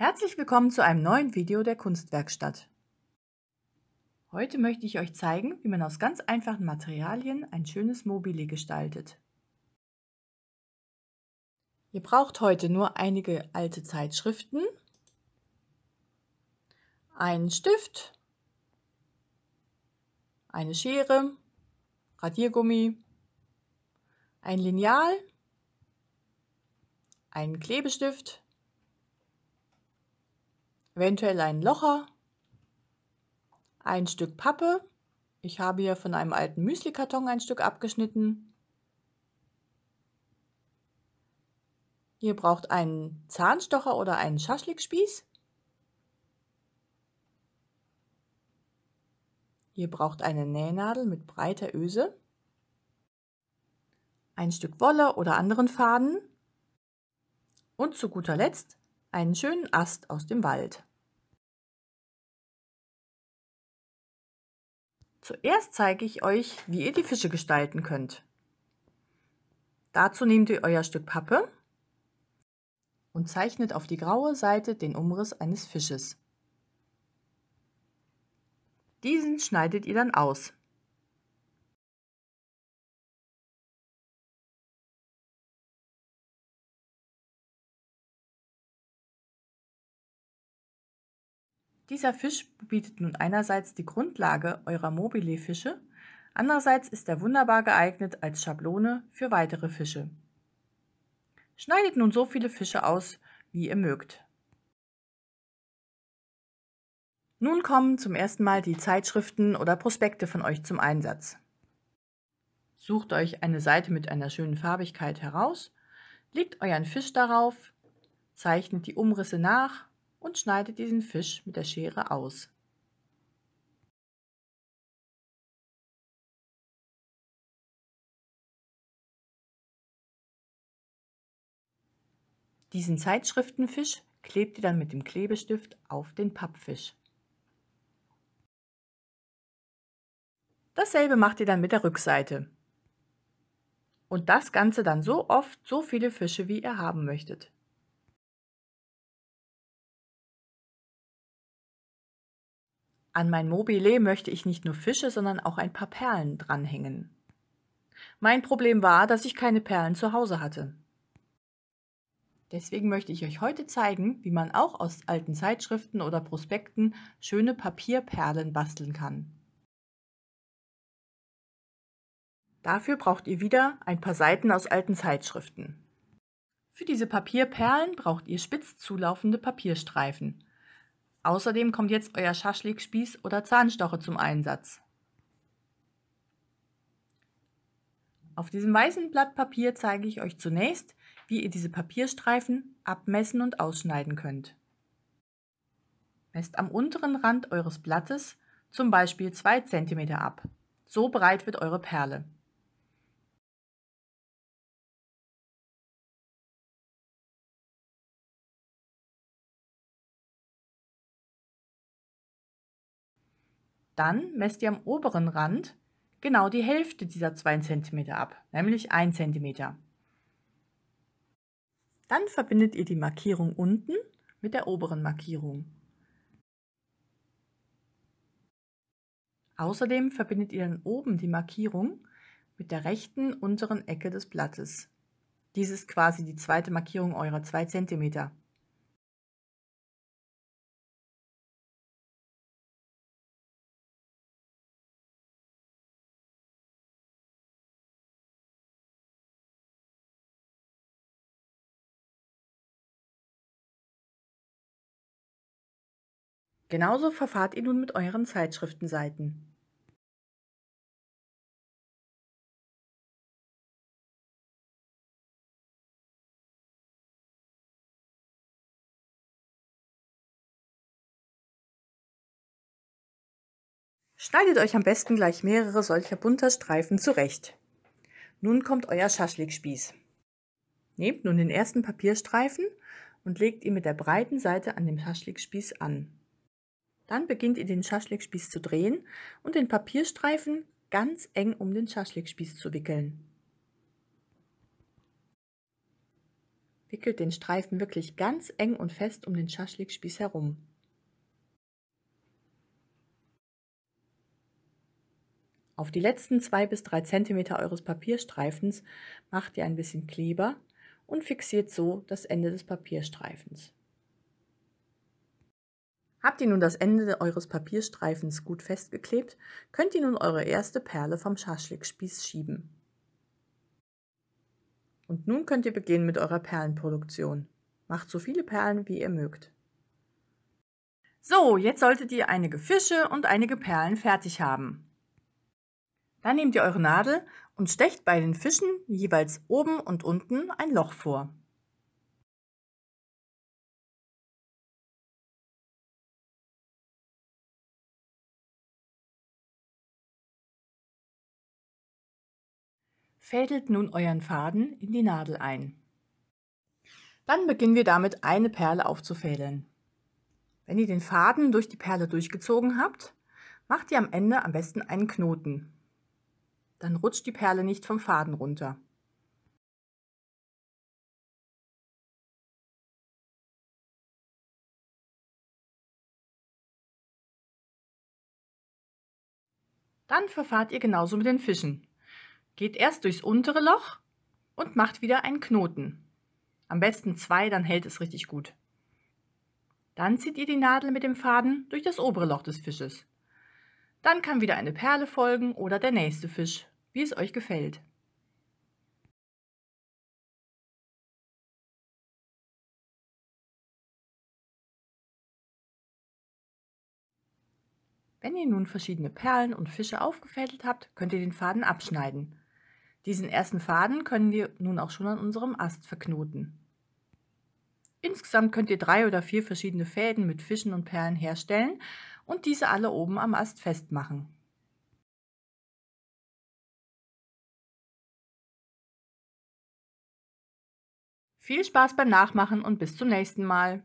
Herzlich willkommen zu einem neuen Video der Kunstwerkstatt. Heute möchte ich euch zeigen, wie man aus ganz einfachen Materialien ein schönes Mobile gestaltet. Ihr braucht heute nur einige alte Zeitschriften, einen Stift, eine Schere, Radiergummi, ein Lineal, einen Klebestift, eventuell einen Locher, ein Stück Pappe. Ich habe hier von einem alten Müslikarton ein Stück abgeschnitten. Ihr braucht einen Zahnstocher oder einen Schaschlikspieß. Ihr braucht eine Nähnadel mit breiter Öse, ein Stück Wolle oder anderen Faden und zu guter Letzt einen schönen Ast aus dem Wald. Zuerst zeige ich euch, wie ihr die Fische gestalten könnt. Dazu nehmt ihr euer Stück Pappe und zeichnet auf die graue Seite den Umriss eines Fisches. Diesen schneidet ihr dann aus. Dieser Fisch bietet nun einerseits die Grundlage eurer Mobile-Fische, andererseits ist er wunderbar geeignet als Schablone für weitere Fische. Schneidet nun so viele Fische aus, wie ihr mögt. Nun kommen zum ersten Mal die Zeitschriften oder Prospekte von euch zum Einsatz. Sucht euch eine Seite mit einer schönen Farbigkeit heraus, legt euren Fisch darauf, zeichnet die Umrisse nach und schneidet diesen Fisch mit der Schere aus. Diesen Zeitschriftenfisch klebt ihr dann mit dem Klebestift auf den Pappfisch. Dasselbe macht ihr dann mit der Rückseite. Und das Ganze dann so oft, so viele Fische, wie ihr haben möchtet. An mein Mobile möchte ich nicht nur Fische, sondern auch ein paar Perlen dranhängen. Mein Problem war, dass ich keine Perlen zu Hause hatte. Deswegen möchte ich euch heute zeigen, wie man auch aus alten Zeitschriften oder Prospekten schöne Papierperlen basteln kann. Dafür braucht ihr wieder ein paar Seiten aus alten Zeitschriften. Für diese Papierperlen braucht ihr spitz zulaufende Papierstreifen Außerdem kommt jetzt euer Schaschlikspieß oder Zahnstocher zum Einsatz. Auf diesem weißen Blatt Papier zeige ich euch zunächst, wie ihr diese Papierstreifen abmessen und ausschneiden könnt. Messt am unteren Rand eures Blattes zum Beispiel 2 cm ab. So breit wird eure Perle. Dann messt ihr am oberen Rand genau die Hälfte dieser 2 cm ab, nämlich 1 cm. Dann verbindet ihr die Markierung unten mit der oberen Markierung. Außerdem verbindet ihr dann oben die Markierung mit der rechten unteren Ecke des Blattes. Dies ist quasi die zweite Markierung eurer 2 cm. Genauso verfahrt ihr nun mit euren Zeitschriftenseiten. Schneidet euch am besten gleich mehrere solcher bunter Streifen zurecht. Nun kommt euer Schaschlikspieß. Nehmt nun den ersten Papierstreifen und legt ihn mit der breiten Seite an dem Schaschlikspieß an. Dann beginnt ihr den Schaschlikspieß zu drehen und den Papierstreifen ganz eng um den Schaschlikspieß zu wickeln. Wickelt den Streifen wirklich ganz eng und fest um den Schaschlikspieß herum. Auf die letzten 2 bis 3 cm eures Papierstreifens macht ihr ein bisschen Kleber und fixiert so das Ende des Papierstreifens. Habt ihr nun das Ende eures Papierstreifens gut festgeklebt, könnt ihr nun eure erste Perle vom Schaschlikspieß schieben. Und nun könnt ihr beginnen mit eurer Perlenproduktion. Macht so viele Perlen, wie ihr mögt. So, jetzt solltet ihr einige Fische und einige Perlen fertig haben. Dann nehmt ihr eure Nadel und stecht bei den Fischen jeweils oben und unten ein Loch vor. Fädelt nun euren Faden in die Nadel ein. Dann beginnen wir damit eine Perle aufzufädeln. Wenn ihr den Faden durch die Perle durchgezogen habt, macht ihr am Ende am besten einen Knoten. Dann rutscht die Perle nicht vom Faden runter. Dann verfahrt ihr genauso mit den Fischen. Geht erst durchs untere Loch und macht wieder einen Knoten. Am besten zwei, dann hält es richtig gut. Dann zieht ihr die Nadel mit dem Faden durch das obere Loch des Fisches. Dann kann wieder eine Perle folgen oder der nächste Fisch, wie es euch gefällt. Wenn ihr nun verschiedene Perlen und Fische aufgefädelt habt, könnt ihr den Faden abschneiden. Diesen ersten Faden können wir nun auch schon an unserem Ast verknoten. Insgesamt könnt ihr drei oder vier verschiedene Fäden mit Fischen und Perlen herstellen und diese alle oben am Ast festmachen. Viel Spaß beim Nachmachen und bis zum nächsten Mal!